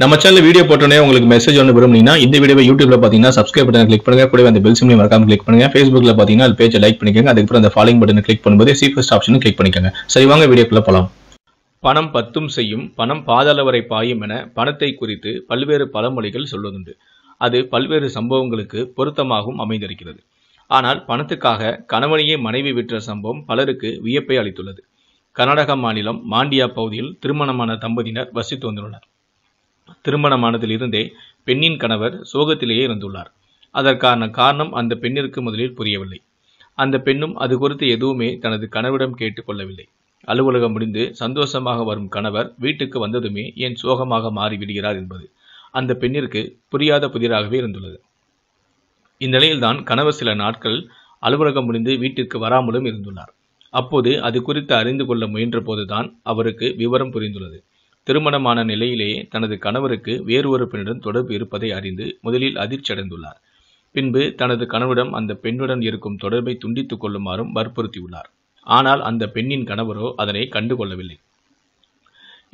நம்ம channel video போட்டோன்னே உங்களுக்கு மெசேஜ் ஒன்று விரும்புனீங்கன்னா இந்த வீடியோ யூடியூப்ல பார்த்தீங்கன்னா சப்ஸ்கிரைப் பட்டன் கிளிக் பண்ணுங்க கூட அந்த பெல் சிம்லையும் மறக்காம கிளிக் பண்ணுங்க ஃபேஸ்புக்ல பார்த்தீங்கன்னா அது பேஜை லைக் பண்ணிக்கோங்க அதுக்கப்புறம் அந்த ஃபாலோ பட்டன் கிளிக் பண்ணும்போது சீஃபஸ்ட் ஆப்ஷனும் கிளிக் பண்ணிக்கோங்க சரி வாங்க வீடியோக்குள்ள போலாம் பணம் பத்தும் செய்யும் பணம் பாதாள வரை பாயும் என பணத்தை குறித்து பல்வேறு பழமொழிகள் சொல்வதுண்டு அது பல்வேறு சம்பவங்களுக்கு பொருத்தமாகவும் அமைந்திருக்கிறது ஆனால் பணத்துக்காக கணவனையே மனைவி விற்ற சம்பவம் பலருக்கு வியப்பை அளித்துள்ளது கர்நாடக மாநிலம் மாண்டியா பகுதியில் திருமணமான தம்பதியினர் வசித்து வந்துள்ளனர் திருமணமானதில் இருந்தே பெண்ணின் கணவர் சோகத்திலேயே இருந்துள்ளார் அதற்கான காரணம் அந்த பெண்ணிற்கு முதலில் புரியவில்லை அந்த பெண்ணும் அது குறித்து எதுவுமே தனது கணவரிடம் கேட்டுக்கொள்ளவில்லை அலுவலகம் முடிந்து சந்தோஷமாக வரும் கணவர் வீட்டுக்கு வந்ததுமே ஏன் சோகமாக மாறிவிடுகிறார் என்பது அந்த பெண்ணிற்கு புரியாத புதிராகவே இருந்துள்ளது இந்நிலையில்தான் கணவர் சில நாட்கள் அலுவலகம் முடிந்து வீட்டிற்கு வராமலும் இருந்துள்ளார் அப்போது அது குறித்து அறிந்து கொள்ள முயன்ற போதுதான் அவருக்கு விவரம் புரிந்துள்ளது திருமணமான நிலையிலேயே தனது கணவருக்கு வேறு ஒரு பெண்ணுடன் தொடர்பு இருப்பதை அறிந்து முதலில் அதிர்ச்சியடைந்துள்ளார் பின்பு தனது கணவரிடம் அந்த பெண்ணுடன் இருக்கும் தொடர்பை துண்டித்துக் கொள்ளுமாறும் வற்புறுத்தியுள்ளார் ஆனால் அந்த பெண்ணின் கணவரோ அதனை கண்டுகொள்ளவில்லை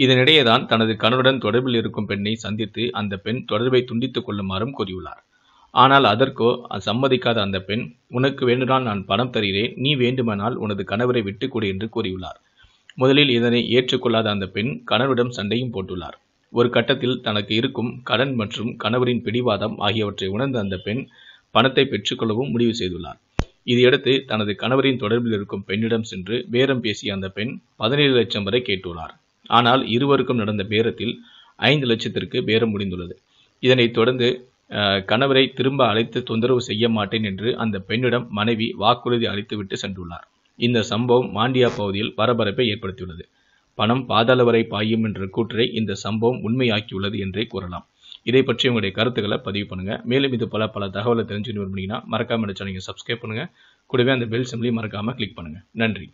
இதனிடையேதான் தனது கணவருடன் தொடர்பில் இருக்கும் பெண்ணை சந்தித்து அந்த பெண் தொடர்பை துண்டித்துக் கொள்ளுமாறும் கூறியுள்ளார் ஆனால் அதற்கோ சம்மதிக்காத அந்த பெண் உனக்கு வேண்டுமானால் நான் பணம் தருகிறேன் நீ வேண்டுமானால் உனது கணவரை விட்டுக்கொடு என்று கூறியுள்ளார் முதலில் இதனை ஏற்றுக்கொள்ளாத அந்த பெண் கணவரிடம் சண்டையும் போட்டுள்ளார் ஒரு கட்டத்தில் தனக்கு இருக்கும் கடன் மற்றும் கணவரின் பிடிவாதம் ஆகியவற்றை உணர்ந்த அந்த பெண் பணத்தை பெற்றுக்கொள்ளவும் முடிவு செய்துள்ளார் இதையடுத்து தனது கணவரின் தொடர்பில் இருக்கும் பெண்ணிடம் சென்று பேரம் பேசிய அந்த பெண் பதினேழு லட்சம் வரை கேட்டுள்ளார் ஆனால் இருவருக்கும் நடந்த பேரத்தில் ஐந்து லட்சத்திற்கு பேரம் முடிந்துள்ளது இதனைத் தொடர்ந்து கணவரை திரும்ப அழைத்து தொந்தரவு செய்ய மாட்டேன் என்று அந்த பெண்ணிடம் மனைவி வாக்குறுதி அளித்துவிட்டு சென்றுள்ளார் இந்த சம்பவம் மாண்டியா பகுதியில் பரபரப்பை ஏற்படுத்தியுள்ளது பணம் பாதாள வரை பாயும் என்ற கூற்றை இந்த சம்பவம் உண்மையாக்கியுள்ளது என்றே கூறலாம் இதை பற்றி உங்களுடைய கருத்துக்களை பதிவு பண்ணுங்கள் மேலும் இது பல பல தகவலை அப்படின்னா மறக்காம இந்த சேனலை சப்ஸ்கிரைப் பண்ணுங்கள் கூடவே அந்த பெல் சிம்லையும் மறக்காமல் கிளிக் பண்ணுங்கள் நன்றி